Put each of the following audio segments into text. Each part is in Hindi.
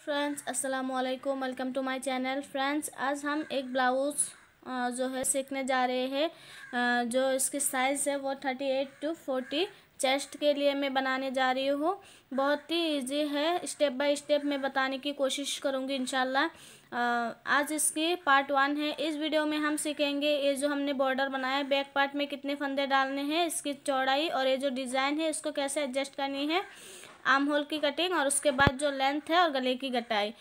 फ्रेंड्स अस्सलाम वालेकुम welcome to my channel friends आज हम एक ब्लाउज़ जो है सीखने जा रहे हैं जो इसकी साइज़ है वो thirty eight to forty chest के लिए मैं बनाने जा रही हूँ बहुत ही इजी है स्टेप बाय स्टेप मैं बताने की कोशिश करूँगी इन आज इसकी पार्ट वन है इस वीडियो में हम सीखेंगे ये जो हमने बॉर्डर बनाया है बैक पार्ट में कितने फंदे डालने हैं इसकी चौड़ाई और ये जो डिज़ाइन है इसको कैसे एडजस्ट करनी है आर्म होल की कटिंग और उसके बाद जो लेंथ है और गले की कटाई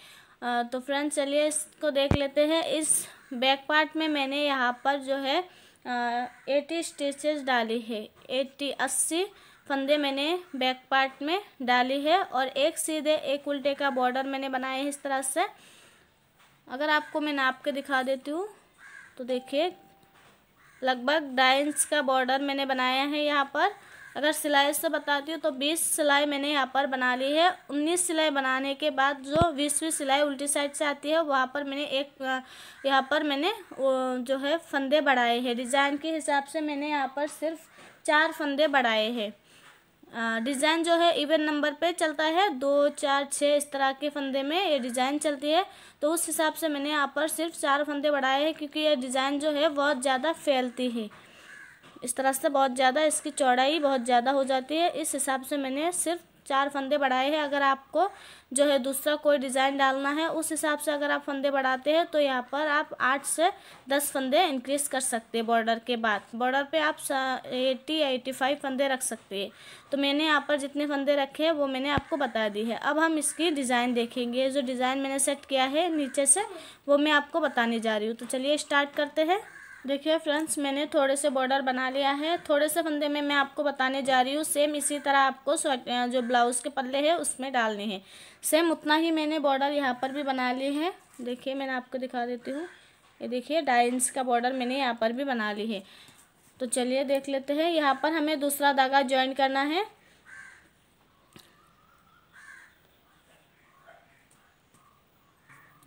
तो फ्रेंड्स चलिए इसको देख लेते हैं इस बैक पार्ट में मैंने यहाँ पर जो है एटी स्टिचेस डाली है एटी अस्सी फंदे मैंने बैक पार्ट में डाली है और एक सीधे एक उल्टे का बॉर्डर मैंने बनाया है इस तरह से अगर आपको मैं नाप के दिखा देती हूँ तो देखिए लगभग ढाई इंच का बॉर्डर मैंने बनाया है यहाँ पर अगर सिलाई से बताती हूँ तो बीस सिलाई मैंने यहाँ पर बना ली है उन्नीस सिलाई बनाने के बाद जो बीसवीं सिलाई उल्टी साइड से आती है वहाँ पर मैंने एक यहाँ पर मैंने जो है फंदे बढ़ाए हैं डिज़ाइन के हिसाब से मैंने यहाँ पर सिर्फ चार फंदे बढ़ाए हैं डिज़ाइन जो है इवन नंबर पे चलता है दो चार छः इस तरह के फंदे में ये डिज़ाइन चलती है तो उस हिसाब से मैंने यहाँ पर सिर्फ चार फंदे बढ़ाए हैं क्योंकि ये डिज़ाइन जो है बहुत ज़्यादा फैलती है इस तरह से बहुत ज़्यादा इसकी चौड़ाई बहुत ज़्यादा हो जाती है इस हिसाब से मैंने सिर्फ चार फंदे बढ़ाए हैं अगर आपको जो है दूसरा कोई डिज़ाइन डालना है उस हिसाब से अगर आप फंदे बढ़ाते हैं तो यहाँ पर आप आठ से दस फंदे इंक्रीज़ कर सकते हैं बॉर्डर के बाद बॉर्डर पे आप एट्टी एटी फाइव फंदे रख सकते हैं तो मैंने यहाँ पर जितने फंदे रखे हैं वो मैंने आपको बता दी है अब हम इसकी डिज़ाइन देखेंगे जो डिज़ाइन मैंने सेट किया है नीचे से वो मैं आपको बताने जा रही हूँ तो चलिए स्टार्ट करते हैं देखिए फ्रेंड्स मैंने थोड़े से बॉर्डर बना लिया है थोड़े से फंदे में मैं आपको बताने जा रही हूँ सेम इसी तरह आपको जो ब्लाउज़ के पल्ले हैं उसमें डालने हैं सेम उतना ही मैंने बॉर्डर यहाँ पर भी बना लिए हैं देखिए मैंने आपको दिखा देती हूँ ये देखिए डाइंस का बॉर्डर मैंने यहाँ पर भी बना ली है तो चलिए देख लेते हैं यहाँ पर हमें दूसरा धागा ज्वाइन करना है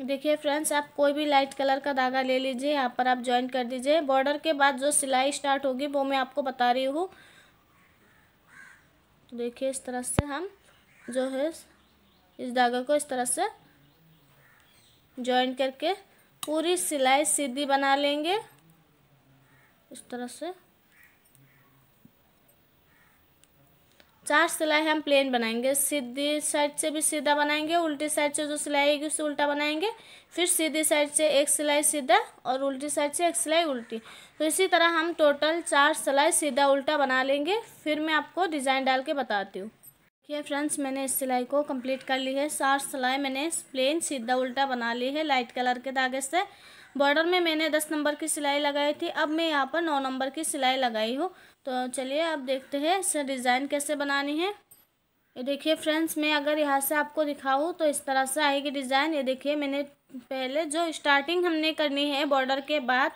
देखिए फ्रेंड्स आप कोई भी लाइट कलर का धागा ले लीजिए यहाँ पर आप ज्वाइन कर दीजिए बॉर्डर के बाद जो सिलाई स्टार्ट होगी वो मैं आपको बता रही हूँ तो देखिए इस तरह से हम जो है इस धागे को इस तरह से ज्वाइन करके पूरी सिलाई सीधी बना लेंगे इस तरह से चार सिलाई हम प्लेन बनाएंगे सीधी साइड से भी सीधा बनाएंगे उल्टी साइड से जो सिलाई आएगी उसे उल्टा बनाएंगे फिर सीधी साइड से एक सिलाई सीधा और उल्टी साइड से एक सिलाई उल्टी तो इसी तरह हम टोटल चार सिलाई सीधा उल्टा बना लेंगे फिर मैं आपको डिज़ाइन डाल के बताती हूँ है फ्रेंड्स मैंने इस सिलाई को कंप्लीट कर ली है चार सिलाई मैंने प्लेन सीधा उल्टा बना ली है लाइट कलर के धागे से बॉर्डर में मैंने दस नंबर की सिलाई लगाई थी अब मैं यहाँ पर नौ नंबर की सिलाई लगाई हूँ तो चलिए अब देखते हैं इसे डिज़ाइन कैसे बनानी है ये देखिए फ्रेंड्स मैं अगर यहाँ से आपको दिखाऊँ तो इस तरह से आएगी डिज़ाइन ये देखिए मैंने पहले जो स्टार्टिंग हमने करनी है बॉर्डर के बाद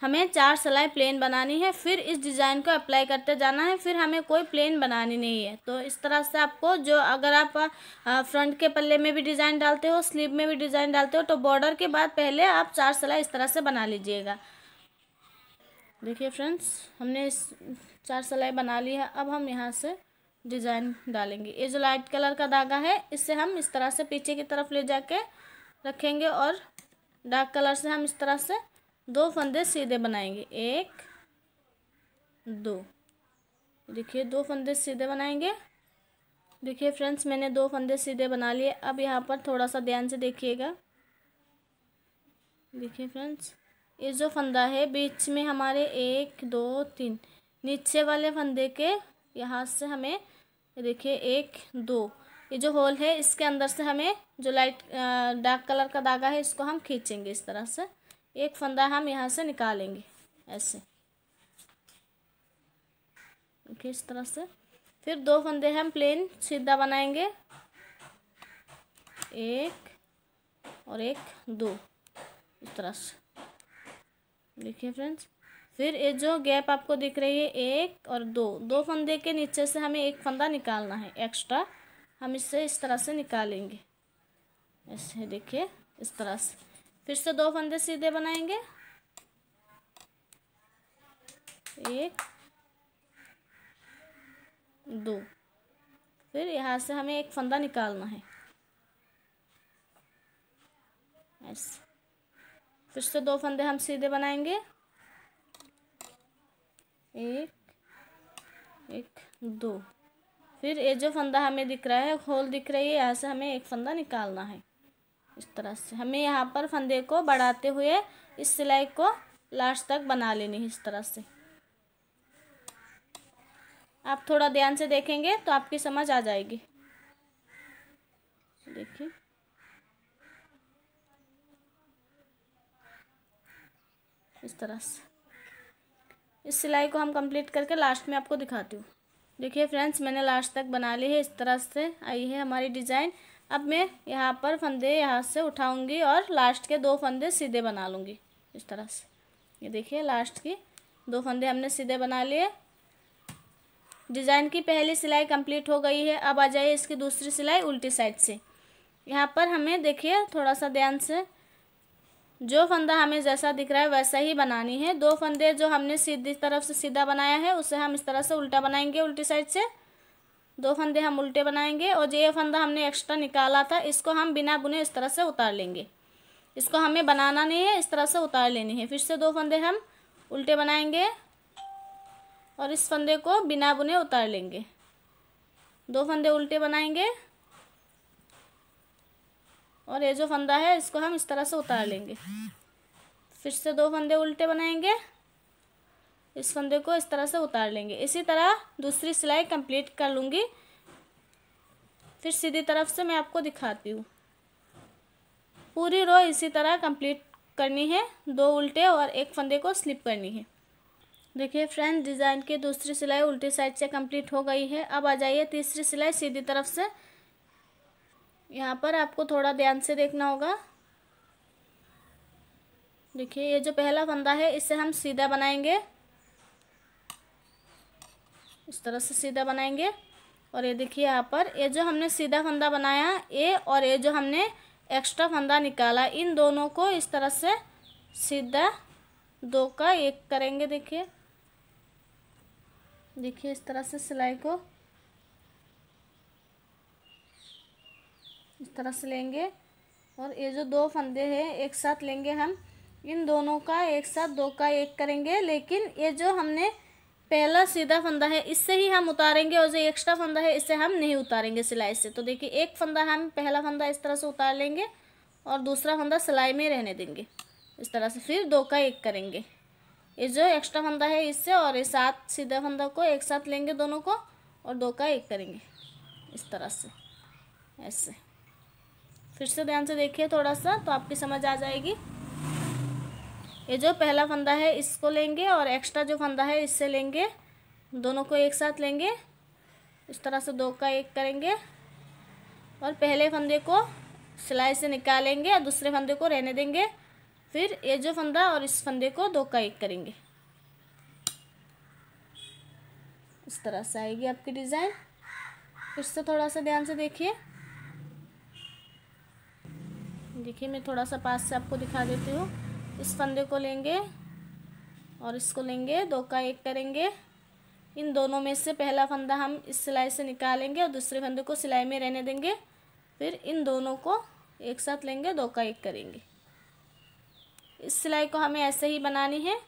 हमें चार सिलाई प्लेन बनानी है फिर इस डिज़ाइन को अप्लाई करते जाना है फिर हमें कोई प्लेन बनानी नहीं है तो इस तरह से आपको जो अगर आप फ्रंट के पल्ले में भी डिज़ाइन डालते हो स्लीव में भी डिज़ाइन डालते हो तो बॉर्डर के बाद पहले आप चार सिलाई इस तरह से बना लीजिएगा देखिए फ्रेंड्स हमने इस चार सिलाई बना ली है अब हम यहाँ से डिज़ाइन डालेंगे ये जो लाइट कलर का धागा है इससे हम इस तरह से पीछे की तरफ ले जाके रखेंगे और डार्क कलर से हम इस तरह से दो फंदे सीधे बनाएंगे एक दो देखिए दो फंदे सीधे बनाएंगे देखिए फ्रेंड्स मैंने दो फंदे सीधे बना लिए अब यहाँ पर थोड़ा सा ध्यान से देखिएगा देखिए फ्रेंड्स ये जो फंदा है बीच में हमारे एक दो तीन नीचे वाले फंदे के यहाँ से हमें देखिए एक दो ये जो होल है इसके अंदर से हमें जो लाइट डार्क कलर का धागा है इसको हम खींचेंगे इस तरह से एक फंदा हम यहाँ से निकालेंगे ऐसे देखिए इस तरह से फिर दो फंदे हम प्लेन सीधा बनाएंगे एक और एक दो इस तरह से देखिए फ्रेंड्स फिर ये जो गैप आपको दिख रही है एक और दो दो फंदे के नीचे से हमें एक फंदा निकालना है एक्स्ट्रा हम इसे इस तरह से निकालेंगे ऐसे देखिए इस तरह से फिर से दो फंदे सीधे बनाएंगे एक दो फिर यहाँ से हमें एक फंदा निकालना है ऐसे फिर तो से दो फंदे हम सीधे बनाएंगे एक एक दो फिर ये जो फंदा हमें दिख रहा है होल दिख रही है यहाँ से हमें एक फंदा निकालना है इस तरह से हमें यहाँ पर फंदे को बढ़ाते हुए इस सिलाई को लास्ट तक बना लेनी है इस तरह से आप थोड़ा ध्यान से देखेंगे तो आपकी समझ आ जाएगी देखिए इस तरह से इस सिलाई को हम कंप्लीट करके लास्ट में आपको दिखाती हूँ देखिए फ्रेंड्स मैंने लास्ट तक बना ली है इस तरह से आई है हमारी डिज़ाइन अब मैं यहाँ पर फंदे यहाँ से उठाऊँगी और लास्ट के दो फंदे सीधे बना लूँगी इस तरह से ये देखिए लास्ट की दो फंदे हमने सीधे बना लिए डिज़ाइन की पहली सिलाई कंप्लीट हो गई है अब आ जाइए इसकी दूसरी सिलाई उल्टी साइड से यहाँ पर हमें देखिए थोड़ा सा ध्यान से जो फंदा हमें जैसा दिख रहा है वैसा ही बनानी है दो फंदे जो हमने सीधी तरफ से सीधा बनाया है उसे हम इस तरह से उल्टा बनाएंगे उल्टी साइड से दो फंदे हम उल्टे बनाएंगे और ये फंदा हमने एक्स्ट्रा निकाला था इसको हम बिना बुने इस तरह से उतार लेंगे इसको हमें बनाना नहीं है इस तरह से उतार लेनी है फिर से दो फंदे हम उल्टे बनाएंगे और इस फंदे को बिना बुने उतार लेंगे दो फंदे उल्टे बनाएंगे और ये जो फंदा है इसको हम इस तरह से उतार लेंगे फिर से दो फंदे उल्टे बनाएंगे इस फंदे को इस तरह से उतार लेंगे इसी तरह दूसरी सिलाई कंप्लीट कर लूँगी फिर सीधी तरफ से मैं आपको दिखाती हूँ पूरी रो इसी तरह कंप्लीट करनी है दो उल्टे और एक फंदे को स्लिप करनी है देखिए फ्रेंड डिज़ाइन की दूसरी सिलाई उल्टी साइड से कंप्लीट हो गई है अब आ जाइए तीसरी सिलाई सीधी तरफ से यहाँ पर आपको थोड़ा ध्यान से देखना होगा देखिए ये जो पहला फंदा है इसे हम सीधा बनाएंगे इस तरह से सीधा बनाएंगे और ये देखिए यहाँ पर ये जो हमने सीधा फंदा बनाया ये और ये जो हमने एक्स्ट्रा फंदा निकाला इन दोनों को इस तरह से सीधा दो का एक करेंगे देखिए देखिए इस तरह से सिलाई को इस तरह से लेंगे और ये जो दो फंदे हैं एक साथ लेंगे हम इन दोनों का एक साथ दो का एक करेंगे लेकिन ये जो हमने पहला सीधा फंदा है इससे ही हम उतारेंगे और जो एक्स्ट्रा फंदा है इससे हम नहीं उतारेंगे सिलाई से तो देखिए एक फंदा हम पहला फंदा इस तरह से उतार लेंगे और दूसरा फंदा सिलाई में रहने देंगे इस तरह से फिर दो का एक करेंगे ये जो एक्स्ट्रा फंदा है इससे और ये सात सीधा फंदा को एक साथ लेंगे दोनों को और दो का एक करेंगे इस तरह से ऐसे फिर से ध्यान से देखिए थोड़ा सा तो आपकी समझ आ जाएगी ये जो पहला फंदा है इसको लेंगे और एक्स्ट्रा जो फंदा है इससे लेंगे दोनों को एक साथ लेंगे इस तरह से दो का एक करेंगे और पहले फंदे को सिलाई से निकालेंगे और दूसरे फंदे को रहने देंगे फिर ये जो फंदा और इस फंदे को दो का एक करेंगे इस तरह से आएगी आपकी डिज़ाइन फिर से थोड़ा सा ध्यान से देखिए देखिए मैं थोड़ा सा पास से आपको दिखा देती हूँ इस फंदे को लेंगे और इसको लेंगे दो का एक करेंगे इन दोनों में से पहला फंदा हम इस सिलाई से निकालेंगे और दूसरे फंदे को सिलाई में रहने देंगे फिर इन दोनों को एक साथ लेंगे दो का एक करेंगे इस सिलाई को हमें ऐसे ही बनानी है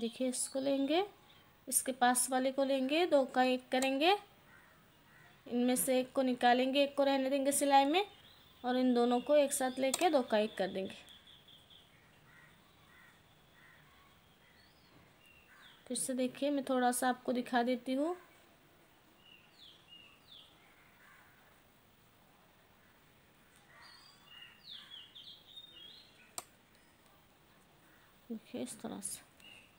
देखिए इसको लेंगे इसके पास वाले को लेंगे दो का एक करेंगे इनमें से एक को निकालेंगे एक को रहने देंगे सिलाई में और इन दोनों को एक साथ लेके दो का एक कर देंगे फिर से देखिए मैं थोड़ा सा आपको दिखा देती हूँ देखिए इस तरह से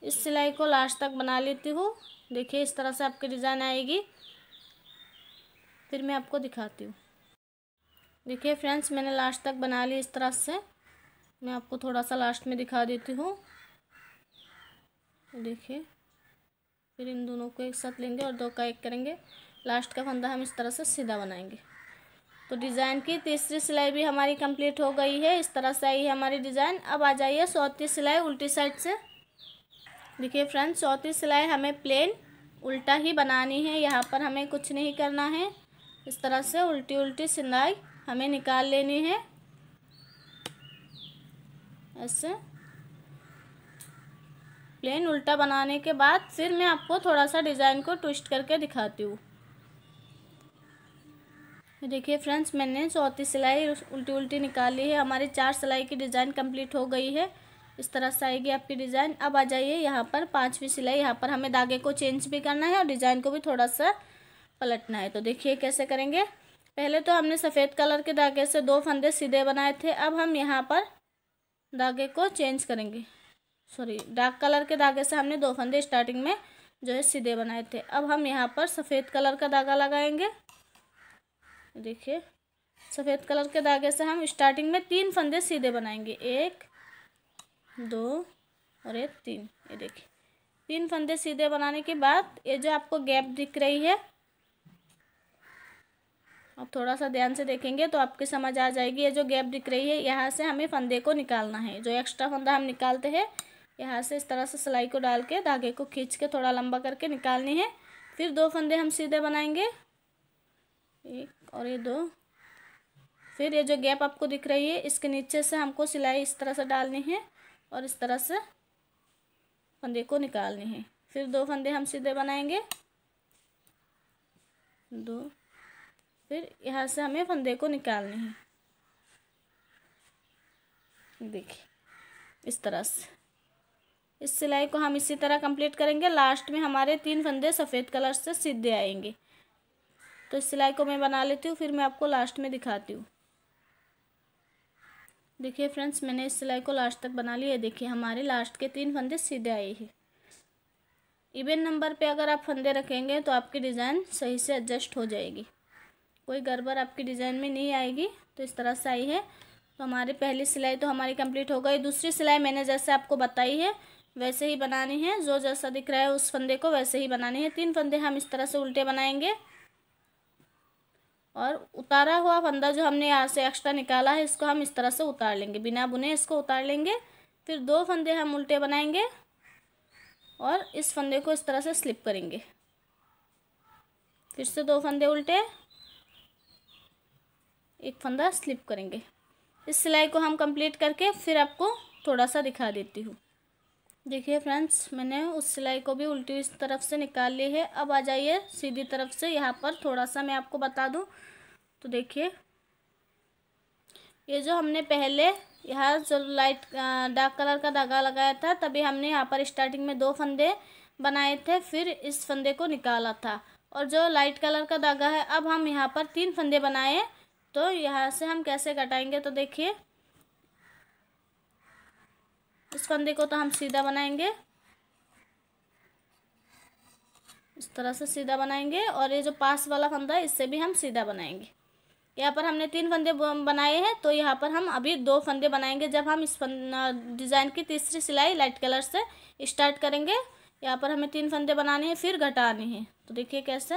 इस सिलाई को लास्ट तक बना लेती हूँ देखिए इस तरह से आपकी डिज़ाइन आएगी फिर मैं आपको दिखाती हूँ देखिए फ्रेंड्स मैंने लास्ट तक बना ली इस तरह से मैं आपको थोड़ा सा लास्ट में दिखा देती हूँ देखिए फिर इन दोनों को एक साथ लेंगे और दो का एक करेंगे लास्ट का फंदा हम इस तरह से सीधा बनाएंगे तो डिज़ाइन की तीसरी सिलाई भी हमारी कंप्लीट हो गई है इस तरह से आई है हमारी डिज़ाइन अब आ जाइए सौती सिलाई उल्टी साइड से देखिए फ्रेंड्स चौथी सिलाई हमें प्लेन उल्टा ही बनानी है यहाँ पर हमें कुछ नहीं करना है इस तरह से उल्टी उल्टी सिलाई हमें निकाल लेनी है ऐसे प्लेन उल्टा बनाने के बाद फिर मैं आपको थोड़ा सा डिज़ाइन को ट्विस्ट करके दिखाती हूँ देखिए फ्रेंड्स मैंने चौथी सिलाई उल्टी उल्टी निकाली है हमारी चार सिलाई की डिज़ाइन कंप्लीट हो गई है इस तरह से आएगी आपकी डिज़ाइन अब आ जाइए यहाँ पर पाँचवीं सिलाई यहाँ पर हमें धागे को चेंज भी करना है और डिज़ाइन को भी थोड़ा सा पलटना है तो देखिए कैसे करेंगे पहले तो हमने सफ़ेद कलर के धागे से दो फंदे सीधे बनाए थे अब हम यहाँ पर धागे को चेंज करेंगे सॉरी डार्क कलर के धागे से हमने दो फंदे स्टार्टिंग में जो है सीधे बनाए थे अब हम यहाँ पर सफ़ेद कलर का धागा लगाएंगे देखिए सफ़ेद कलर के धागे से हम स्टार्टिंग में तीन फंदे सीधे बनाएंगे एक दो और ये तीन ये देखिए तीन फंदे सीधे बनाने के बाद ये जो आपको गैप दिख रही है अब थोड़ा सा ध्यान से देखेंगे तो आपकी समझ आ जाएगी ये जो गैप दिख रही है यहाँ से हमें फंदे को निकालना है जो एक्स्ट्रा फंदा हम निकालते हैं यहाँ से इस तरह से सिलाई को डाल के धागे को खींच के थोड़ा लंबा करके निकालनी है फिर दो फंदे हम सीधे बनाएंगे एक और ये दो फिर ये जो गैप आपको दिख रही है इसके नीचे से हमको सिलाई इस तरह से डालनी है और इस तरह से फंदे को निकालने हैं फिर दो फंदे हम सीधे बनाएंगे दो फिर यहाँ से हमें फंदे को निकालने हैं देखिए इस तरह से इस सिलाई को हम इसी तरह कंप्लीट करेंगे लास्ट में हमारे तीन फंदे सफ़ेद कलर से सीधे आएंगे तो इस सिलाई को मैं बना लेती हूँ फिर मैं आपको लास्ट में दिखाती हूँ देखिए फ्रेंड्स मैंने इस सिलाई को लास्ट तक बना लिया है देखिए हमारे लास्ट के तीन फंदे सीधे आए हैं इवेन नंबर पे अगर आप फंदे रखेंगे तो आपकी डिज़ाइन सही से एडजस्ट हो जाएगी कोई गड़बड़ आपकी डिज़ाइन में नहीं आएगी तो इस तरह से आई है तो हमारी पहली सिलाई तो हमारी कंप्लीट हो गई दूसरी सिलाई मैंने जैसे आपको बताई है वैसे ही बनानी है जो जैसा दिख रहा है उस फंदे को वैसे ही बनानी है तीन फंदे हम इस तरह से उल्टे बनाएंगे और उतारा हुआ फंदा जो हमने यहाँ से एक्स्ट्रा निकाला है इसको हम इस तरह से उतार लेंगे बिना बुने इसको उतार लेंगे फिर दो फंदे हम उल्टे बनाएंगे और इस फंदे को इस तरह से स्लिप करेंगे फिर से दो फंदे उल्टे एक फंदा स्लिप करेंगे इस सिलाई को हम कंप्लीट करके फिर आपको थोड़ा सा दिखा देती हूँ देखिए फ्रेंड्स मैंने उस सिलाई को भी उल्टी इस तरफ से निकाल ली है अब आ जाइए सीधी तरफ से यहाँ पर थोड़ा सा मैं आपको बता दूँ तो देखिए ये जो हमने पहले यहाँ जो लाइट डार्क कलर का धागा लगाया था तभी हमने यहाँ पर स्टार्टिंग में दो फंदे बनाए थे फिर इस फंदे को निकाला था और जो लाइट कलर का धागा है अब हम यहाँ पर तीन फंदे बनाए तो यहाँ से हम कैसे कटाएंगे तो देखिए इस फंदे को तो हम सीधा बनाएंगे इस तरह से सीधा बनाएंगे और ये जो पास वाला फंदा है इससे भी हम सीधा बनाएंगे यहाँ पर हमने तीन फंदे बनाए हैं तो यहाँ पर हम अभी दो फंदे बनाएंगे जब हम इस डिज़ाइन की तीसरी सिलाई लाइट कलर से स्टार्ट करेंगे यहाँ पर हमें तीन फंदे बनाने हैं फिर घटाने हैं तो देखिए कैसे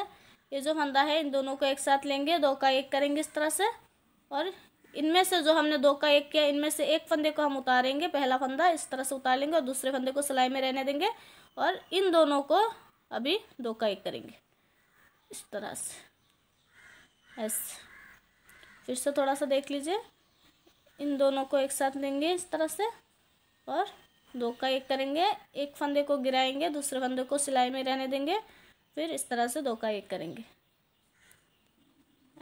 ये जो फंदा है इन दोनों को एक साथ लेंगे दो का एक करेंगे इस तरह से और इनमें से जो हमने दो का एक किया इनमें से एक फंदे को हम उतारेंगे पहला फंदा इस तरह से उतार लेंगे और दूसरे फंदे को सिलाई में रहने देंगे और इन दोनों को अभी दो का एक करेंगे इस तरह से ऐसे फिर से थोड़ा सा देख लीजिए इन दोनों को एक साथ लेंगे इस तरह से और दो का एक करेंगे एक फंदे को गिराएंगे दूसरे फंदे को सिलाई में रहने देंगे फिर इस तरह से दो का एक करेंगे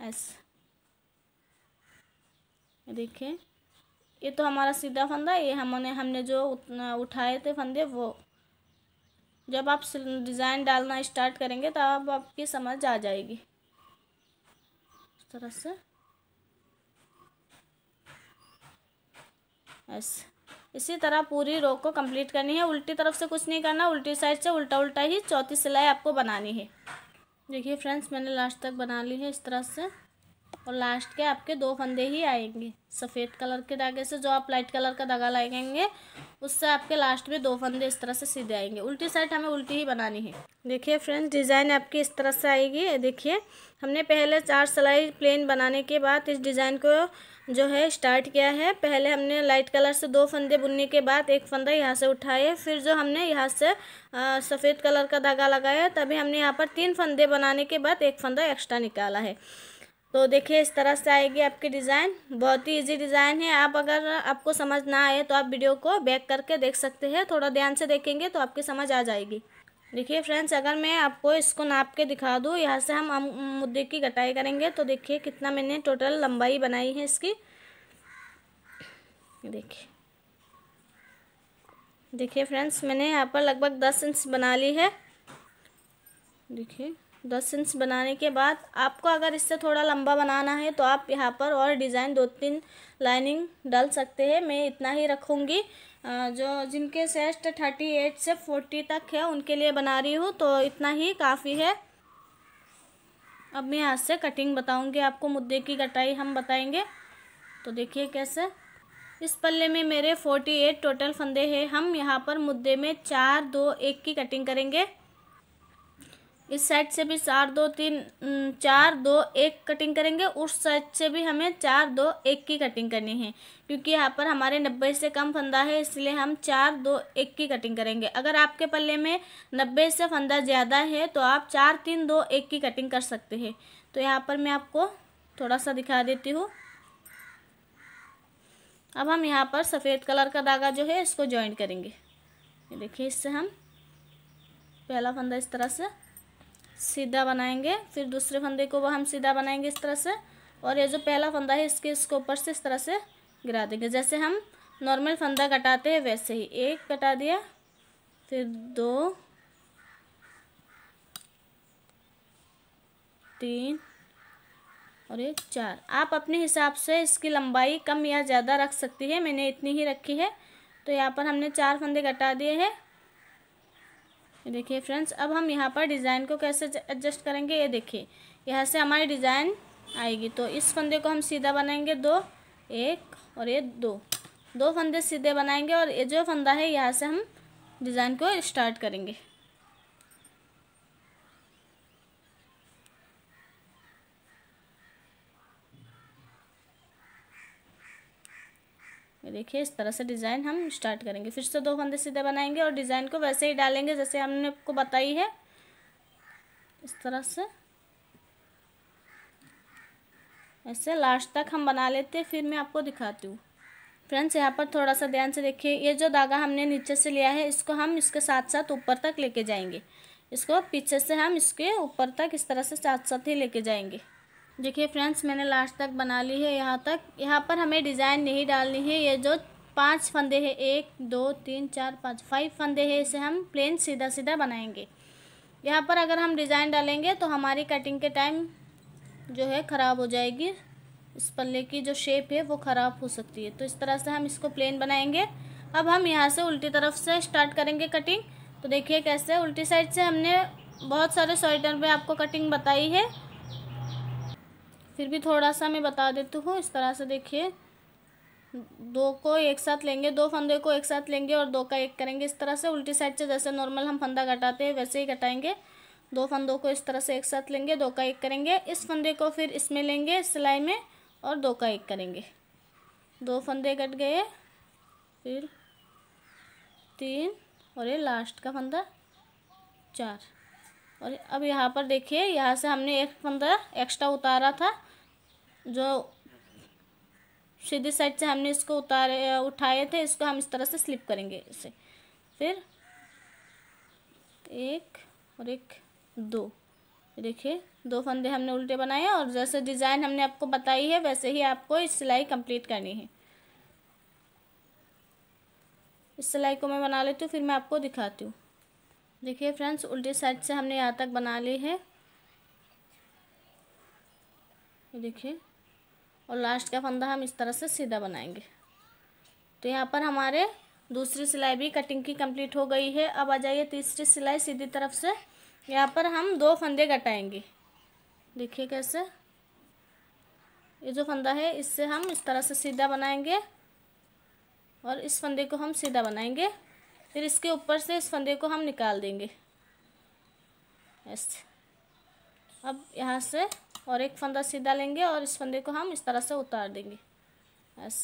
ऐसे देखें ये तो हमारा सीधा फंदा ये हमने हमने जो उठाए थे फंदे वो जब आप डिज़ाइन डालना स्टार्ट करेंगे तब आप आपकी समझ आ जाएगी इस तरह से ऐसे इसी तरह पूरी रो को कंप्लीट करनी है उल्टी तरफ से कुछ नहीं करना उल्टी साइड से उल्टा उल्टा ही चौथी सिलाई आपको बनानी है देखिए फ्रेंड्स मैंने लास्ट तक बना ली है इस तरह से और लास्ट के आपके दो फंदे ही आएंगे सफ़ेद कलर के धागे से जो आप लाइट कलर का धागा लगाएंगे उससे आपके लास्ट में दो फंदे इस तरह से सीधे आएंगे उल्टी साइड हमें उल्टी ही बनानी है देखिए फ्रेंड्स डिज़ाइन आपकी इस तरह से आएगी देखिए हमने पहले चार सिलाई प्लेन बनाने के बाद इस डिज़ाइन को जो है स्टार्ट किया है पहले हमने लाइट कलर से दो फंदे बुनने के बाद एक फंदा यहाँ से उठाए फिर जो हमने यहाँ से सफ़ेद कलर का धागा लगाया तभी हमने यहाँ पर तीन फंदे बनाने के बाद एक फंदा एक्स्ट्रा निकाला है तो देखिए इस तरह से आएगी आपकी डिज़ाइन बहुत ही इजी डिज़ाइन है आप अगर आपको समझ ना आए तो आप वीडियो को बैक करके देख सकते हैं थोड़ा ध्यान से देखेंगे तो आपकी समझ आ जाएगी देखिए फ्रेंड्स अगर मैं आपको इसको नाप के दिखा दूँ यहाँ से हम मुद्दे की कटाई करेंगे तो देखिए कितना मैंने टोटल लंबाई बनाई है इसकी देखिए देखिए फ्रेंड्स मैंने यहाँ पर लगभग दस इंच बना ली है देखिए दस इंच बनाने के बाद आपको अगर इससे थोड़ा लंबा बनाना है तो आप यहाँ पर और डिज़ाइन दो तीन लाइनिंग डाल सकते हैं मैं इतना ही रखूँगी जो जिनके सेस्ट थर्टी एट से फोर्टी तक है उनके लिए बना रही हूँ तो इतना ही काफ़ी है अब मैं यहाँ से कटिंग बताऊँगी आपको मुद्दे की कटाई हम बताएँगे तो देखिए कैसे इस पल्ले में मेरे फोर्टी एट टोटल फंदे हैं हम यहाँ पर मुद्दे में चार दो एक की कटिंग करेंगे इस साइड से भी चार दो तीन चार दो एक कटिंग करेंगे उस साइड से भी हमें चार दो एक की कटिंग करनी है क्योंकि यहाँ पर हमारे नब्बे से कम फंदा है इसलिए हम चार दो एक की कटिंग करेंगे अगर आपके पल्ले में नब्बे से फंदा ज़्यादा है तो आप चार तीन दो एक की कटिंग कर सकते हैं तो यहाँ पर मैं आपको थोड़ा सा दिखा देती हूँ अब हम यहाँ पर सफ़ेद कलर का धागा जो है इसको ज्वाइन करेंगे देखिए इससे हम पहला फंदा इस तरह से सीधा बनाएंगे फिर दूसरे फंदे को वह हम सीधा बनाएंगे इस तरह से और ये जो पहला फंदा है इसके इसके ऊपर से इस तरह से गिरा देंगे जैसे हम नॉर्मल फंदा कटाते हैं वैसे ही एक कटा दिया फिर दो तीन और एक चार आप अपने हिसाब से इसकी लंबाई कम या ज़्यादा रख सकती है मैंने इतनी ही रखी है तो यहाँ पर हमने चार फंदे कटा दिए हैं ये देखिए फ्रेंड्स अब हम यहाँ पर डिज़ाइन को कैसे एडजस्ट करेंगे ये देखिए यहाँ से हमारी डिज़ाइन आएगी तो इस फंदे को हम सीधा बनाएंगे दो एक और ये दो दो फंदे सीधे बनाएंगे और ये जो फंदा है यहाँ से हम डिज़ाइन को स्टार्ट करेंगे देखिए इस तरह से डिज़ाइन हम स्टार्ट करेंगे फिर से दो फंदे सीधे बनाएंगे और डिज़ाइन को वैसे ही डालेंगे जैसे हमने आपको बताई है इस तरह से ऐसे लास्ट तक हम बना लेते हैं फिर मैं आपको दिखाती हूँ फ्रेंड्स यहाँ पर थोड़ा सा ध्यान से देखिए ये जो धागा हमने नीचे से लिया है इसको हम इसके साथ साथ ऊपर तक लेके जाएंगे इसको पीछे से हम इसके ऊपर तक इस तरह से साथ साथ ही लेके जाएंगे देखिए फ्रेंड्स मैंने लास्ट तक बना ली है यहाँ तक यहाँ पर हमें डिज़ाइन नहीं डालनी है ये जो पांच फंदे हैं एक दो तीन चार पाँच फाइव फंदे हैं इसे हम प्लेन सीधा सीधा बनाएंगे यहाँ पर अगर हम डिज़ाइन डालेंगे तो हमारी कटिंग के टाइम जो है ख़राब हो जाएगी इस पल्ले की जो शेप है वो ख़राब हो सकती है तो इस तरह से हम इसको प्लेन बनाएंगे अब हम यहाँ से उल्टी तरफ से स्टार्ट करेंगे कटिंग तो देखिए कैसे उल्टी साइड से हमने बहुत सारे स्वेटर में आपको कटिंग बताई है फिर भी थोड़ा सा मैं बता देती हूँ इस तरह से देखिए दो को एक साथ लेंगे दो फंदे को एक साथ लेंगे और दो का एक करेंगे इस तरह से उल्टी साइड से जैसे नॉर्मल हम फंदा घटाते हैं वैसे ही घटाएंगे दो फंदों को इस तरह से एक साथ लेंगे दो का एक करेंगे इस फंदे को फिर इसमें लेंगे सिलाई में और दो का एक करेंगे दो फंदे कट गए फिर तीन और ये लास्ट का फंदा चार और अब यहाँ पर देखिए यहाँ से हमने एक फंदा एक्स्ट्रा उतारा था जो सीधी साइड से हमने इसको उतारे उठाए थे इसको हम इस तरह से स्लिप करेंगे इसे फिर एक और एक दो देखिए दो फंदे हमने उल्टे बनाए और जैसे डिज़ाइन हमने आपको बताई है वैसे ही आपको इस सिलाई कंप्लीट करनी है इस सिलाई को मैं बना लेती हूँ फिर मैं आपको दिखाती हूँ देखिए फ्रेंड्स उल्टी साइड से हमने यहाँ तक बना ली है देखिए और लास्ट का फंदा हम इस तरह से सीधा बनाएंगे तो यहाँ पर हमारे दूसरी सिलाई भी कटिंग की कंप्लीट हो गई है अब आ जाइए तीसरी सिलाई सीधी तरफ से यहाँ पर हम दो फंदे घटाएंगे देखिए कैसे ये जो फंदा है इससे हम इस तरह से सीधा बनाएंगे और इस फंदे को हम सीधा बनाएंगे फिर इसके ऊपर से इस फंदे को हम निकाल देंगे ऐसे अब यहाँ से और एक फंदा सीधा लेंगे और इस फंदे को हम इस तरह से उतार देंगे बस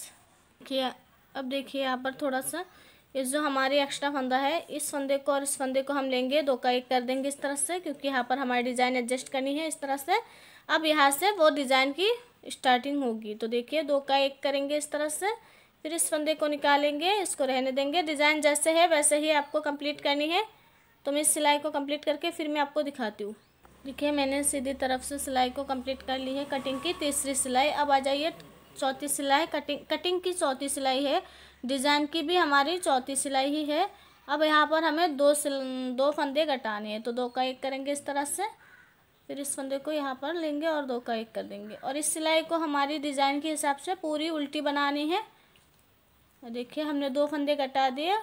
देखिए अब देखिए यहाँ पर थोड़ा सा ये जो हमारी एक्स्ट्रा फंदा है इस फंदे को और इस फंदे को हम लेंगे दो का एक कर देंगे इस तरह से क्योंकि यहाँ पर हमारी डिज़ाइन एडजस्ट करनी है इस तरह से अब यहाँ से वो डिज़ाइन की स्टार्टिंग होगी तो देखिए दो का एक करेंगे इस तरह से फिर इस फंदे को निकालेंगे इसको रहने देंगे डिज़ाइन जैसे है वैसे ही आपको कंप्लीट करनी है तो मैं इस सिलाई को कंप्लीट करके फिर मैं आपको दिखाती हूँ देखिए मैंने सीधी तरफ से सिलाई को कंप्लीट कर ली है कटिंग की तीसरी सिलाई अब आ जाइए चौथी सिलाई कटिंग कटिंग की चौथी सिलाई है डिज़ाइन की भी हमारी चौथी सिलाई ही है अब यहाँ पर हमें दो सिल दो फंदे घटाने हैं तो दो का एक करेंगे इस तरह से फिर इस फंदे को यहाँ पर लेंगे और दो का एक कर देंगे और इस सिलाई को हमारी डिज़ाइन के हिसाब से पूरी उल्टी बनानी है देखिए हमने दो फंदे घटा दिए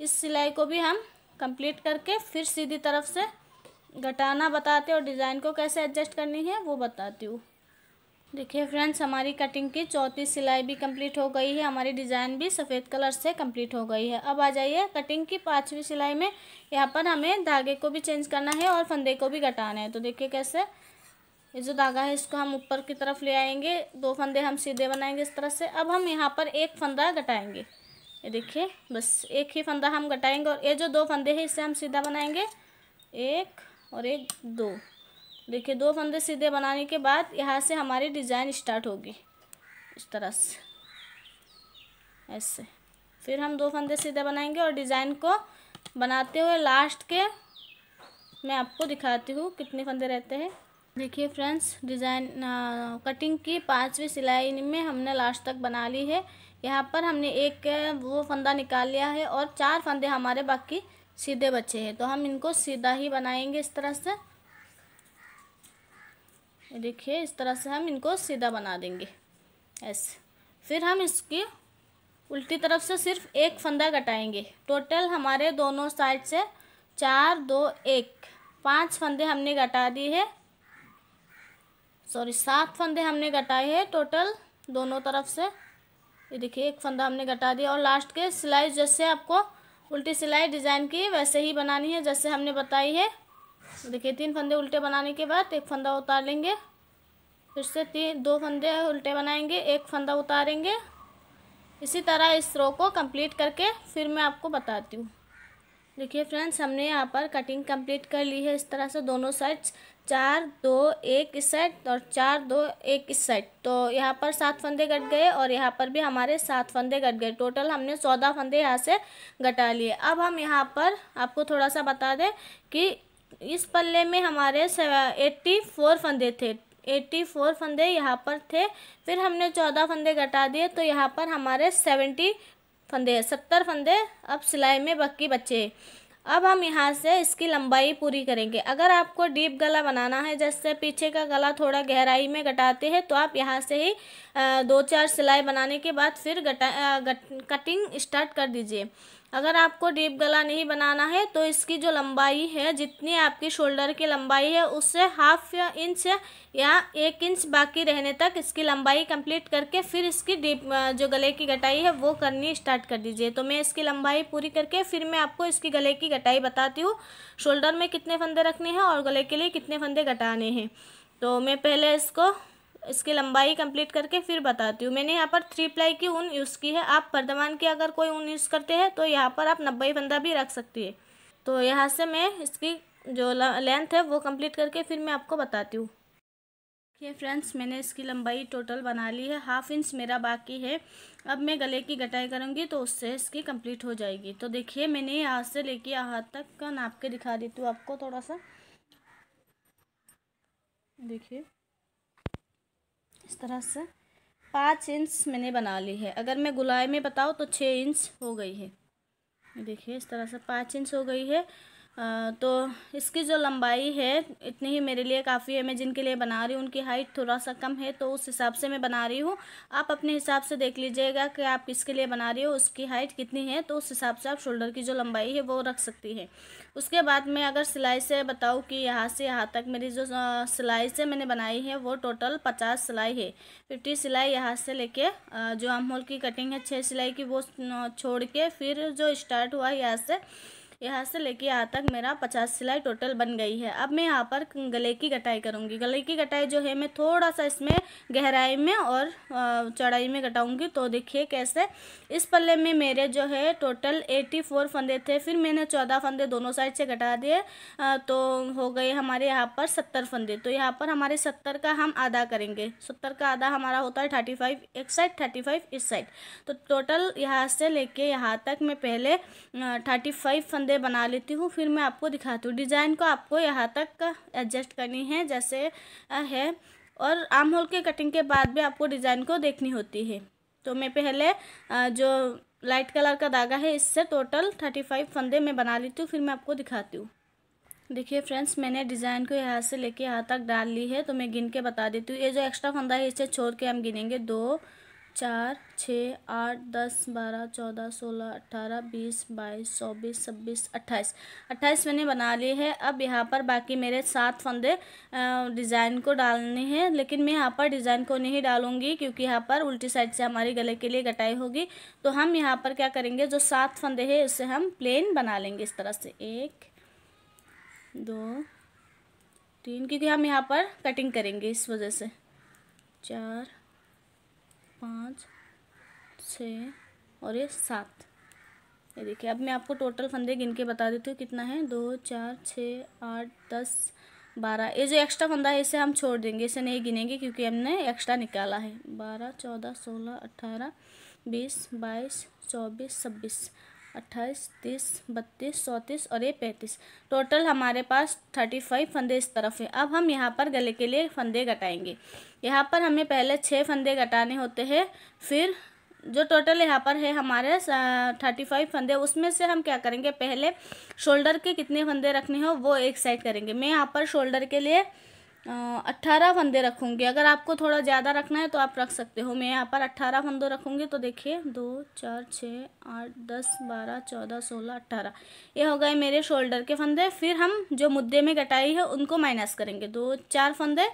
इस सिलाई को भी हम कंप्लीट करके फिर सीधी तरफ से घटाना बताते और डिज़ाइन को कैसे एडजस्ट करनी है वो बताती हूँ देखिए फ्रेंड्स हमारी कटिंग की चौथी सिलाई भी कंप्लीट हो गई है हमारी डिज़ाइन भी सफ़ेद कलर से कंप्लीट हो गई है अब आ जाइए कटिंग की पांचवी सिलाई में यहाँ पर हमें धागे को भी चेंज करना है और फंदे को भी घटाना है तो देखिए कैसे ये जो धागा है इसको हम ऊपर की तरफ ले आएंगे दो फंदे हम सीधे बनाएंगे इस तरह से अब हम यहाँ पर एक फंदा घटाएँगे ये देखिए बस एक ही फंदा हम घटाएँगे और ये जो दो फंदे हैं इससे हम सीधा बनाएंगे एक और एक दो देखिए दो फंदे सीधे बनाने के बाद यहाँ से हमारी डिज़ाइन स्टार्ट होगी इस तरह से ऐसे फिर हम दो फंदे सीधे बनाएंगे और डिज़ाइन को बनाते हुए लास्ट के मैं आपको दिखाती हूँ कितने फंदे रहते हैं देखिए फ्रेंड्स डिज़ाइन कटिंग की पांचवी सिलाई में हमने लास्ट तक बना ली है यहाँ पर हमने एक वो फंदा निकाल लिया है और चार फंदे हमारे बाकी सीधे बच्चे हैं तो हम इनको सीधा ही बनाएंगे इस तरह से देखिए इस तरह से हम इनको सीधा बना देंगे ऐसे फिर हम इसकी उल्टी तरफ से सिर्फ एक फंदा कटाएंगे टोटल हमारे दोनों साइड से चार दो एक पांच फंदे हमने घटा दिए है सॉरी सात फंदे हमने घटाए हैं टोटल दोनों तरफ से ये देखिए एक फंदा हमने घटा दिया और लास्ट के सिलाई जैसे आपको उल्टी सिलाई डिज़ाइन की वैसे ही बनानी है जैसे हमने बताई है देखिए तीन फंदे उल्टे बनाने के बाद एक फंदा उतार लेंगे फिर से तीन दो फंदे उल्टे बनाएंगे एक फंदा उतारेंगे इसी तरह इस रो को कंप्लीट करके फिर मैं आपको बताती हूँ देखिए फ्रेंड्स हमने यहाँ पर कटिंग कंप्लीट कर ली है इस तरह से दोनों साइड्स चार दो एक साइड और चार दो एक इस साइड तो यहाँ पर सात फंदे कट गए और यहाँ पर भी हमारे सात फंदे कट गए टोटल हमने चौदह फंदे यहाँ से घटा लिए अब हम यहाँ पर आपको थोड़ा सा बता दें कि इस पल्ले में हमारे एट्टी फोर फंदे थे एट्टी फोर फंदे यहाँ पर थे फिर हमने चौदह फंदे घटा दिए तो यहाँ पर हमारे सेवेंटी फंदे सत्तर फंदे अब सिलाई में बक्की बचे अब हम यहाँ से इसकी लंबाई पूरी करेंगे अगर आपको डीप गला बनाना है जैसे पीछे का गला थोड़ा गहराई में घटाते हैं तो आप यहाँ से ही दो चार सिलाई बनाने के बाद फिर गट, कटिंग स्टार्ट कर दीजिए अगर आपको डीप गला नहीं बनाना है तो इसकी जो लंबाई है जितनी आपकी शोल्डर की लंबाई है उससे हाफ इंच या एक इंच बाकी रहने तक इसकी लंबाई कंप्लीट करके फिर इसकी डीप जो गले की कटाई है वो करनी स्टार्ट कर दीजिए तो मैं इसकी लंबाई पूरी करके फिर मैं आपको इसकी गले की कटाई बताती हूँ शोल्डर में कितने फंदे रखने हैं और गले के लिए कितने फंदे कटाने हैं तो मैं पहले इसको इसकी लंबाई कंप्लीट करके फिर बताती हूँ मैंने यहाँ पर थ्री प्लाई की ऊन यूज़ की है आप वर्धमान की अगर कोई ऊन यूज़ करते हैं तो यहाँ पर आप नब्बे बंदा भी रख सकती है तो यहाँ से मैं इसकी जो लेंथ है वो कंप्लीट करके फिर मैं आपको बताती हूँ ये फ्रेंड्स मैंने इसकी लंबाई टोटल बना ली है हाफ इंच मेरा बाकी है अब मैं गले की गटाई करूँगी तो उससे इसकी कंप्लीट हो जाएगी तो देखिए मैंने यहाँ से लेके यहाँ तक का नाप के दिखा देती हूँ आपको थोड़ा सा देखिए इस तरह से पाँच इंच मैंने बना ली है अगर मैं गुलाई में बताऊँ तो छः इंच हो गई है देखिए इस तरह से पाँच इंच हो गई है आ, तो इसकी जो लंबाई है इतनी ही मेरे लिए काफ़ी है मैं जिनके लिए बना रही हूँ उनकी हाइट थोड़ा सा कम है तो उस हिसाब से मैं बना रही हूँ आप अपने हिसाब से देख लीजिएगा कि आप किसके लिए बना रही हो उसकी हाइट कितनी है तो उस हिसाब से आप शोल्डर की जो लंबाई है वो रख सकती है उसके बाद मैं अगर सिलाई से बताऊँ कि यहाँ से यहाँ तक मेरी जो सिलाई से मैंने बनाई है वो टोटल पचास सिलाई है फिफ्टी सिलाई यहाँ से लेके जो आम होल की कटिंग है छः सिलाई की वो छोड़ के फिर जो स्टार्ट हुआ यहाँ से यहाँ से लेके यहाँ तक मेरा पचास सिलाई टोटल बन गई है अब मैं यहाँ पर गले की कटाई करूँगी गले की कटाई जो है मैं थोड़ा सा इसमें गहराई में और चौड़ाई में कटाऊँगी तो देखिए कैसे इस पल्ले में मेरे जो है टोटल एटी फोर फंदे थे फिर मैंने चौदह फंदे दोनों साइड से कटा दिए तो हो गए हमारे यहाँ पर सत्तर फंदे तो यहाँ पर हमारे सत्तर का हम आधा करेंगे सत्तर का आधा हमारा होता है थर्टी फाइव एक साइड थर्टी फाइव इस साइड तो टोटल यहाँ से लेके यहाँ तक मैं पहले थर्टी फाइव फंदे कंधे बना लेती हूँ फिर मैं आपको दिखाती हूँ डिज़ाइन को आपको यहाँ तक एडजस्ट करनी है जैसे है और आम होल के कटिंग के बाद भी आपको डिज़ाइन को देखनी होती है तो मैं पहले जो लाइट कलर का धागा है इससे टोटल थर्टी फाइव फंदे मैं बना लेती हूँ फिर मैं आपको दिखाती हूँ देखिए फ्रेंड्स मैंने डिज़ाइन को यहाँ से लेके यहाँ तक डाल ली है तो मैं गिन के बता देती हूँ ये जो एक्स्ट्रा फंदा है इसे छोड़ के हम गिनेंगे दो चार छः आठ दस बारह चौदह सोलह अट्ठारह बीस बाईस चौबीस छब्बीस अट्ठाईस अट्ठाईस मैंने बना लिए हैं अब यहाँ पर बाकी मेरे सात फंदे डिज़ाइन को डालने हैं लेकिन मैं यहाँ पर डिज़ाइन को नहीं डालूंगी क्योंकि यहाँ पर उल्टी साइड से हमारी गले के लिए कटाई होगी तो हम यहाँ पर क्या करेंगे जो सात फंदे हैं उसे हम प्लेन बना लेंगे इस तरह से एक दो तीन क्योंकि हम यहाँ पर कटिंग करेंगे इस वजह से चार पाँच छः और ये सात ये देखिए अब मैं आपको टोटल फंदे गिन के बता देती हूँ कितना है दो चार छः आठ दस बारह ये जो एक्स्ट्रा फंदा है इसे हम छोड़ देंगे इसे नहीं गिनेंगे क्योंकि हमने एक्स्ट्रा निकाला है बारह चौदह सोलह अट्ठारह बीस बाईस चौबीस छब्बीस अट्ठाईस तीस बत्तीस चौंतीस और ये पैंतीस टोटल हमारे पास थर्टी फाइव फंदे इस तरफ है अब हम यहाँ पर गले के लिए फंदे घटाएंगे यहाँ पर हमें पहले छः फंदे घटाने होते हैं फिर जो टोटल यहाँ पर है हमारे थर्टी फाइव फंदे उसमें से हम क्या करेंगे पहले शोल्डर के कितने फंदे रखने हो वो एक साइड करेंगे मैं यहाँ पर शोल्डर के लिए अट्ठारह फंदे रखूँगी अगर आपको थोड़ा ज़्यादा रखना है तो आप रख सकते हो मैं यहाँ पर अट्ठारह फंदे रखूँगी तो देखिए दो चार छः आठ दस बारह चौदह सोलह अट्ठारह ये हो गए मेरे शोल्डर के फंदे फिर हम जो मुद्दे में कटाई है उनको माइनस करेंगे दो चार फंदे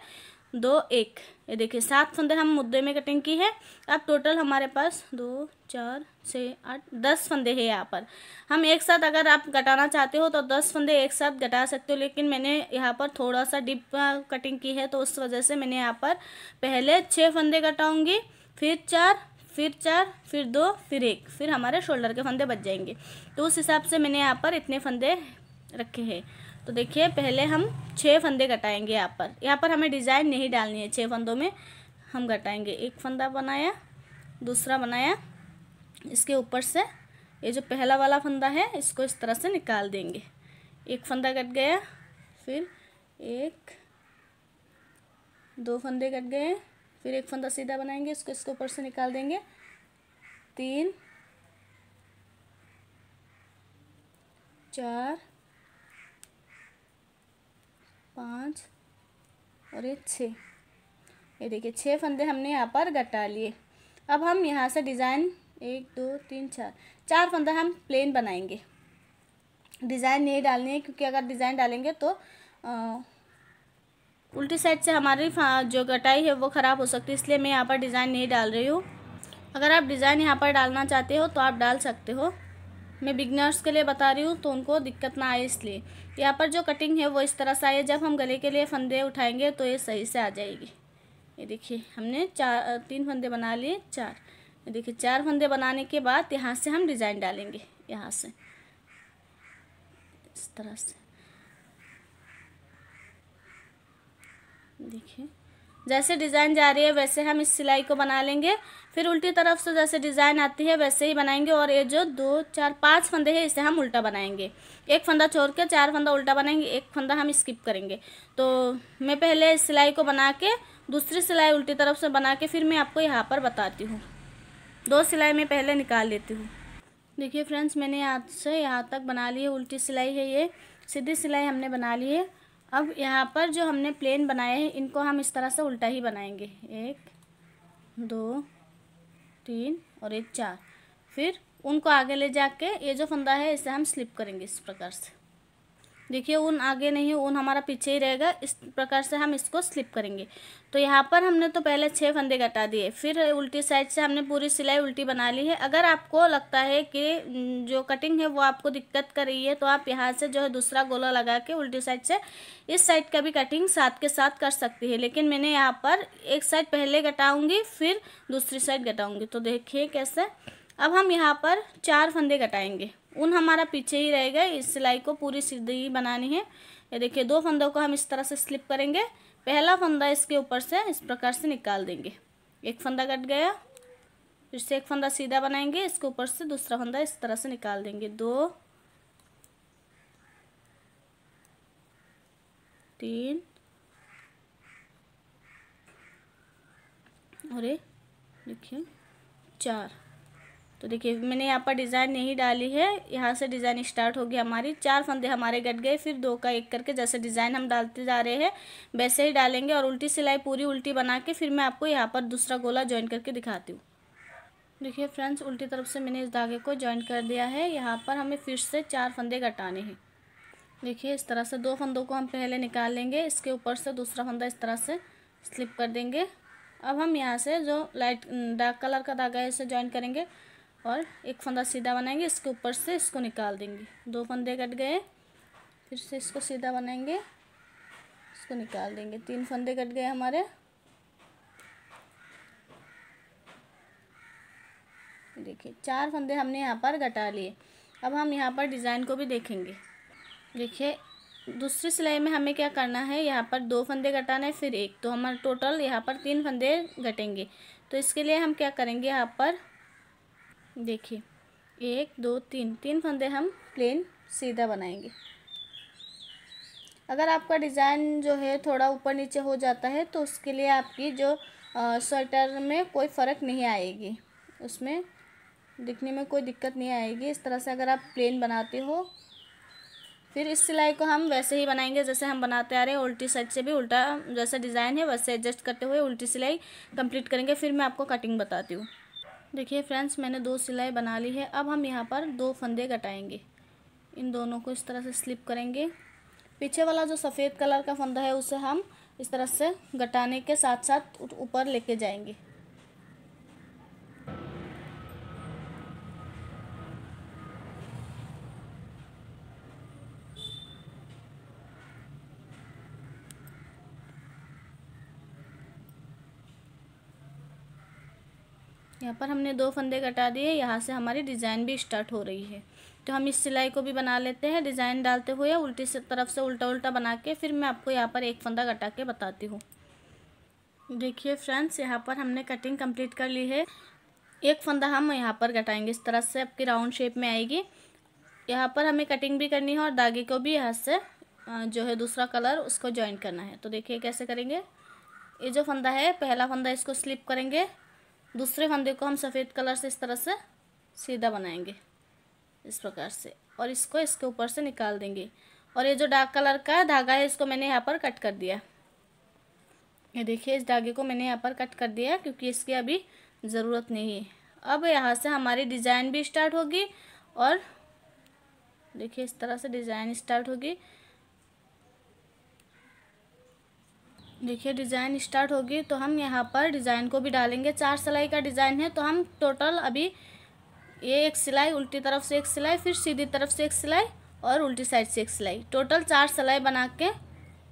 दो एक ये देखिए सात फंदे हम मुद्दे में कटिंग की है अब टोटल हमारे पास दो चार छः आठ दस फंदे हैं यहाँ पर हम एक साथ अगर आप घटाना चाहते हो तो दस फंदे एक साथ घटा सकते हो लेकिन मैंने यहाँ पर थोड़ा सा डिप कटिंग की है तो उस वजह से मैंने यहाँ पर पहले छः फंदे घटाऊँगी फिर चार फिर चार फिर दो फिर एक फिर हमारे शोल्डर के फंदे बच जाएंगे तो उस हिसाब से मैंने यहाँ पर इतने फंदे रखे हैं तो देखिए पहले हम छः फंदे कटाएंगे यहाँ पर यहाँ पर हमें डिज़ाइन नहीं डालनी है छः फंदों में हम घटाएंगे एक फंदा बनाया दूसरा बनाया इसके ऊपर से ये जो पहला वाला फंदा है इसको इस तरह से निकाल देंगे एक फंदा कट गया फिर एक दो फंदे कट गए फिर एक फंदा सीधा बनाएंगे इसको इसके ऊपर से निकाल देंगे तीन चार पाँच और ये छः ये देखिए छः फंदे हमने यहाँ पर घटा लिए अब हम यहाँ से डिज़ाइन एक दो तीन चार चार फंदा हम प्लेन बनाएंगे डिज़ाइन नहीं डालनी है क्योंकि अगर डिज़ाइन डालेंगे तो आ, उल्टी साइड से हमारी जो कटाई है वो ख़राब हो सकती है इसलिए मैं यहाँ पर डिज़ाइन नहीं डाल रही हूँ अगर आप डिज़ाइन यहाँ पर डालना चाहते हो तो आप डाल सकते हो मैं बिगनर्स के लिए बता रही हूँ तो उनको दिक्कत ना आए इसलिए यहाँ पर जो कटिंग है वो इस तरह से आई है जब हम गले के लिए फंदे उठाएंगे तो ये सही से आ जाएगी ये देखिए हमने चार तीन फंदे बना लिए चार ये देखिए चार फंदे बनाने के बाद यहाँ से हम डिज़ाइन डालेंगे यहाँ से इस तरह से देखिए जैसे डिज़ाइन जा रही है वैसे हम इस सिलाई को बना लेंगे फिर उल्टी तरफ से जैसे डिज़ाइन आती है वैसे ही बनाएंगे और ये जो दो चार पांच फंदे हैं इसे हम उल्टा बनाएंगे एक फंदा छोड़ के चार फंदा उल्टा बनाएंगे एक फंदा हम स्किप करेंगे तो मैं पहले इस सिलाई को बना के दूसरी सिलाई उल्टी तरफ से बना के फिर मैं आपको यहाँ पर बताती हूँ दो सिलाई मैं पहले निकाल लेती हूँ देखिए फ्रेंड्स मैंने यहाँ से यहाँ तक बना ली है उल्टी सिलाई है ये सीधी सिलाई हमने बना ली है अब यहाँ पर जो हमने प्लेन बनाए हैं इनको हम इस तरह से उल्टा ही बनाएंगे एक दो तीन और एक चार फिर उनको आगे ले जाके ये जो फंदा है इसे हम स्लिप करेंगे इस प्रकार से देखिए ऊन आगे नहीं ऊन हमारा पीछे ही रहेगा इस प्रकार से हम इसको स्लिप करेंगे तो यहाँ पर हमने तो पहले छः फंदे घटा दिए फिर उल्टी साइड से हमने पूरी सिलाई उल्टी बना ली है अगर आपको लगता है कि जो कटिंग है वो आपको दिक्कत कर रही है तो आप यहाँ से जो है दूसरा गोला लगा के उल्टी साइड से इस साइड का भी कटिंग साथ के साथ कर सकती है लेकिन मैंने यहाँ पर एक साइड पहले घटाऊँगी फिर दूसरी साइड घटाऊँगी तो देखिए कैसे अब हम यहाँ पर चार फंदे घटाएँगे उन हमारा पीछे ही रहेगा इस सिलाई को पूरी सीधी बनानी है ये देखिए दो फंदों को हम इस तरह से स्लिप करेंगे पहला फंदा इसके ऊपर से इस प्रकार से निकाल देंगे एक फंदा कट गया फिर से एक फंदा सीधा बनाएंगे इसके ऊपर से दूसरा फंदा इस तरह से निकाल देंगे दो तीन और देखिए चार तो देखिए मैंने यहाँ पर डिज़ाइन नहीं डाली है यहाँ से डिज़ाइन स्टार्ट होगी हमारी चार फंदे हमारे कट गए फिर दो का एक करके जैसे डिज़ाइन हम डालते जा रहे हैं वैसे ही डालेंगे और उल्टी सिलाई पूरी उल्टी बना के फिर मैं आपको यहाँ पर दूसरा गोला ज्वाइन करके दिखाती हूँ देखिए फ्रेंड्स उल्टी तरफ से मैंने इस धागे को ज्वाइन कर दिया है यहाँ पर हमें फिर से चार फंदे कटाने हैं देखिए इस तरह से दो फंदों को हम पहले निकाल लेंगे इसके ऊपर से दूसरा फंदा इस तरह से स्लिप कर देंगे अब हम यहाँ से जो लाइट डार्क कलर का धागा है इसे ज्वाइन करेंगे और एक फंदा सीधा बनाएंगे इसके ऊपर से इसको निकाल देंगे दो फंदे कट गए फिर से इसको सीधा बनाएंगे इसको निकाल देंगे तीन फंदे कट गए हमारे देखिए चार फंदे हमने यहाँ पर घटा लिए अब हम यहाँ पर डिज़ाइन को भी देखेंगे देखिए दूसरी सिलाई में हमें क्या करना है यहाँ पर दो फंदे घटाना है फिर एक तो हमारा टोटल यहाँ पर तीन फंदे घटेंगे तो इसके लिए हम क्या करेंगे यहाँ पर देखिए एक दो तीन तीन फंदे हम प्लेन सीधा बनाएंगे अगर आपका डिज़ाइन जो है थोड़ा ऊपर नीचे हो जाता है तो उसके लिए आपकी जो स्वेटर में कोई फ़र्क नहीं आएगी उसमें दिखने में कोई दिक्कत नहीं आएगी इस तरह से अगर आप प्लेन बनाते हो फिर इस सिलाई को हम वैसे ही बनाएंगे जैसे हम बनाते आ रहे हैं उल्टी साइड से भी उल्टा जैसा डिज़ाइन है वैसे एडजस्ट करते हुए उल्टी सिलाई कंप्लीट करेंगे फिर मैं आपको कटिंग बताती हूँ देखिए फ्रेंड्स मैंने दो सिलाई बना ली है अब हम यहाँ पर दो फंदे कटाएंगे इन दोनों को इस तरह से स्लिप करेंगे पीछे वाला जो सफ़ेद कलर का फंदा है उसे हम इस तरह से गटाने के साथ साथ ऊपर लेके जाएंगे यहाँ पर हमने दो फंदे कटा दिए यहाँ से हमारी डिज़ाइन भी स्टार्ट हो रही है तो हम इस सिलाई को भी बना लेते हैं डिज़ाइन डालते हुए उल्टी से तरफ से उल्टा उल्टा बना के फिर मैं आपको यहाँ पर एक फंदा कटा के बताती हूँ देखिए फ्रेंड्स यहाँ पर हमने कटिंग कंप्लीट कर ली है एक फंदा हम यहाँ पर कटाएंगे इस तरह से आपकी राउंड शेप में आएगी यहाँ पर हमें कटिंग भी करनी है और धागे को भी यहाँ से जो है दूसरा कलर उसको ज्वाइन करना है तो देखिए कैसे करेंगे ये जो फंदा है पहला फंदा इसको स्लिप करेंगे दूसरे फंदे को हम सफ़ेद कलर से इस तरह से सीधा बनाएंगे इस प्रकार से और इसको इसके ऊपर से निकाल देंगे और ये जो डार्क कलर का धागा है इसको मैंने यहाँ पर कट कर दिया ये देखिए इस धागे को मैंने यहाँ पर कट कर दिया क्योंकि इसकी अभी ज़रूरत नहीं है अब यहाँ से हमारी डिज़ाइन भी स्टार्ट होगी और देखिए इस तरह से डिज़ाइन स्टार्ट होगी देखिए डिज़ाइन स्टार्ट होगी तो हम यहाँ पर डिज़ाइन को भी डालेंगे चार सिलाई का डिज़ाइन है तो हम टोटल अभी ये एक सिलाई उल्टी तरफ से एक सिलाई फिर सीधी तरफ से एक सिलाई और उल्टी साइड से एक सिलाई टोटल चार सिलाई बना के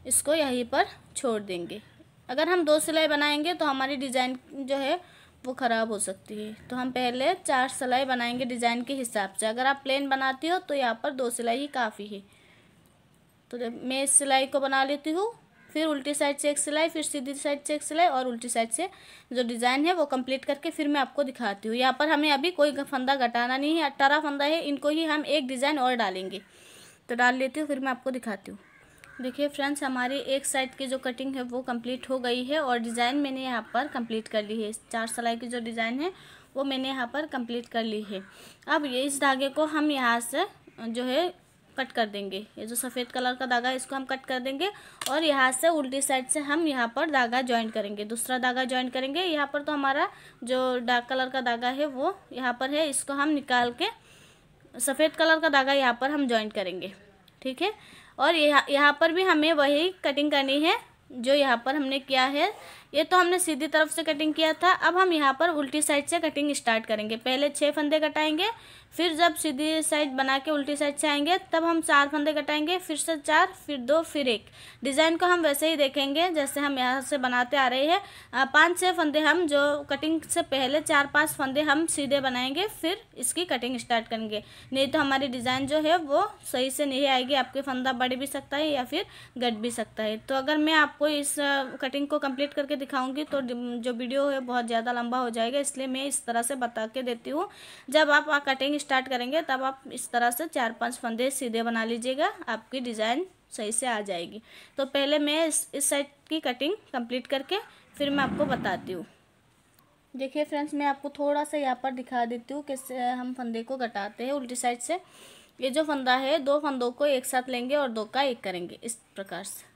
इसको यहीं पर छोड़ देंगे अगर हम दो सिलाई बनाएंगे तो हमारी डिज़ाइन जो है वो ख़राब हो सकती है तो हम पहले चार सिलाई बनाएंगे डिज़ाइन के हिसाब से अगर आप प्लेन बनाती हो तो यहाँ पर दो सिलाई ही काफ़ी है तो मैं इस सिलाई को बना लेती हूँ फिर उल्टी साइड से एक सिलाई फिर सीधी साइड से एक सिलाई और उल्टी साइड से जो डिज़ाइन है वो कंप्लीट करके फिर मैं आपको दिखाती हूँ यहाँ पर हमें अभी कोई फंदा घटाना नहीं है अट्ठारह फंदा है इनको ही हम एक डिज़ाइन और डालेंगे तो डाल लेती हूँ फिर मैं आपको दिखाती हूँ देखिए फ्रेंड्स हमारी एक साइड की जो कटिंग है वो कंप्लीट हो गई है और डिज़ाइन मैंने यहाँ पर कंप्लीट कर ली है चार सिलाई की जो डिज़ाइन है वो मैंने यहाँ पर कंप्लीट कर ली है अब ये इस धागे को हम यहाँ से जो है कट कर देंगे ये जो सफ़ेद कलर का धागा है इसको हम कट कर देंगे और यहाँ से उल्टी साइड से हम यहाँ पर धागा ज्वाइन करेंगे दूसरा धागा ज्वाइन करेंगे यहाँ पर तो हमारा जो डार्क कलर का धागा है वो यहाँ पर है इसको हम निकाल के सफ़ेद कलर का धागा यहाँ पर हम ज्वाइन करेंगे ठीक है और यहाँ यहाँ पर भी हमें वही कटिंग करनी है जो यहाँ पर हमने किया है ये तो हमने सीधी तरफ से कटिंग किया था अब हम यहाँ पर उल्टी साइड से कटिंग स्टार्ट करेंगे पहले छः फंदे कटाएंगे फिर जब सीधी साइड बना के उल्टी साइड से आएंगे तब हम चार फंदे कटाएंगे फिर से चार फिर दो फिर एक डिज़ाइन को हम वैसे ही देखेंगे जैसे हम यहाँ से बनाते आ रहे हैं पाँच छः फंदे हम जो कटिंग से पहले चार पाँच फंदे हम सीधे बनाएंगे फिर इसकी कटिंग स्टार्ट करेंगे नहीं तो हमारी डिज़ाइन जो है वो सही से नहीं आएगी आपके फंदा बढ़ भी सकता है या फिर घट भी सकता है तो अगर मैं आपको इस कटिंग को कम्प्लीट करके दिखाऊंगी तो जो वीडियो है बहुत ज़्यादा लंबा हो जाएगा इसलिए मैं इस तरह से बता के देती हूँ जब आप कटिंग स्टार्ट करेंगे तब आप इस तरह से चार पांच फंदे सीधे बना लीजिएगा आपकी डिज़ाइन सही से आ जाएगी तो पहले मैं इस इस साइड की कटिंग कंप्लीट करके फिर मैं आपको बताती हूँ देखिए फ्रेंड्स मैं आपको थोड़ा सा यहाँ पर दिखा देती हूँ कैसे हम फंदे को कटाते हैं उल्टी साइड से ये जो फंदा है दो फंदों को एक साथ लेंगे और दो का एक करेंगे इस प्रकार से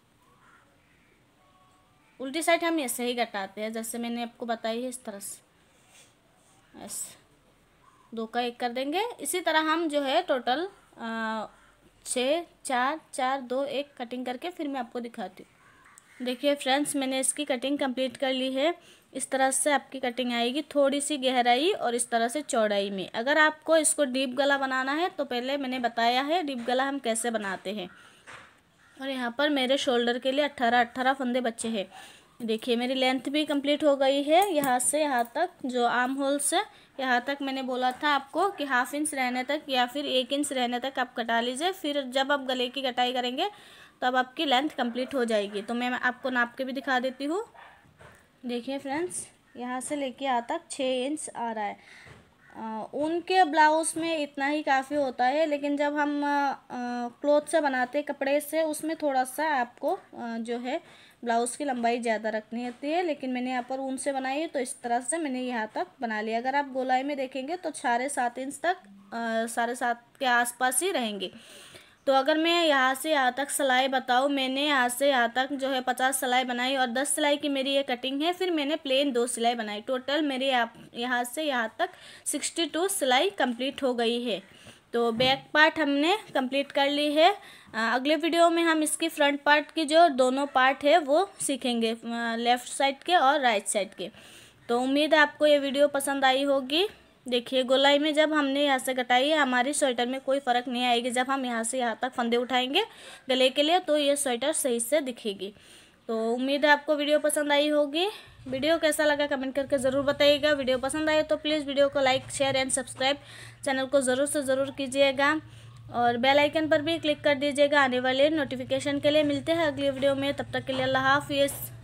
उल्टी साइड हम ऐसे ही कटाते हैं जैसे मैंने आपको बताई है इस तरह से ऐसे दो का एक कर देंगे इसी तरह हम जो है टोटल छः चार चार दो एक कटिंग करके फिर मैं आपको दिखाती हूँ देखिए फ्रेंड्स मैंने इसकी कटिंग कंप्लीट कर ली है इस तरह से आपकी कटिंग आएगी थोड़ी सी गहराई और इस तरह से चौड़ाई में अगर आपको इसको डीप गला बनाना है तो पहले मैंने बताया है डीप गला हम कैसे बनाते हैं और यहाँ पर मेरे शोल्डर के लिए अट्ठारह अट्ठारह फंदे बच्चे हैं देखिए मेरी लेंथ भी कंप्लीट हो गई है यहाँ से यहाँ तक जो आर्म होल्स है यहाँ तक मैंने बोला था आपको कि हाफ इंच रहने तक या फिर एक इंच रहने तक आप कटा लीजिए फिर जब आप गले की कटाई करेंगे तब आपकी लेंथ कंप्लीट हो जाएगी तो मैं आपको नाप के भी दिखा देती हूँ देखिए फ्रेंड्स यहाँ से लेके यहाँ तक छः इंच आ रहा है ऊन के ब्लाउज़ में इतना ही काफ़ी होता है लेकिन जब हम क्लोथ से बनाते कपड़े से उसमें थोड़ा सा आपको आ, जो है ब्लाउज़ की लंबाई ज़्यादा रखनी होती है लेकिन मैंने यहाँ पर ऊन से बनाई है तो इस तरह से मैंने यहाँ तक बना लिया अगर आप गोलाई में देखेंगे तो साढ़े सात इंच तक साढ़े सात के आसपास ही रहेंगे तो अगर मैं यहाँ से यहाँ तक सिलाई बताऊँ मैंने यहाँ से यहाँ तक जो है पचास सिलाई बनाई और दस सिलाई की मेरी ये कटिंग है फिर मैंने प्लेन दो सिलाई बनाई टोटल मेरे यहाँ से यहाँ तक सिक्सटी टू सिलाई कम्प्लीट हो गई है तो बैक पार्ट हमने कंप्लीट कर ली है अगले वीडियो में हम इसकी फ्रंट पार्ट की जो दोनों पार्ट है वो सीखेंगे लेफ़्ट साइड के और राइट साइड के तो उम्मीद है आपको ये वीडियो पसंद आई होगी देखिए गोलाई में जब हमने यहाँ से कटाई है हमारी स्वेटर में कोई फ़र्क नहीं आएगी जब हम यहाँ से यहाँ तक फंदे उठाएंगे गले के लिए तो ये स्वेटर सही से दिखेगी तो उम्मीद है आपको वीडियो पसंद आई होगी वीडियो कैसा लगा कमेंट करके ज़रूर बताइएगा वीडियो पसंद आए तो प्लीज़ वीडियो को like share and subscribe channel को ज़रूर से ज़रूर कीजिएगा और बेल आइकन पर भी क्लिक कर दीजिएगा आने वाले नोटिफिकेशन के लिए मिलते हैं अगली वीडियो में तब तक के लिए अल्लाह हाफिज़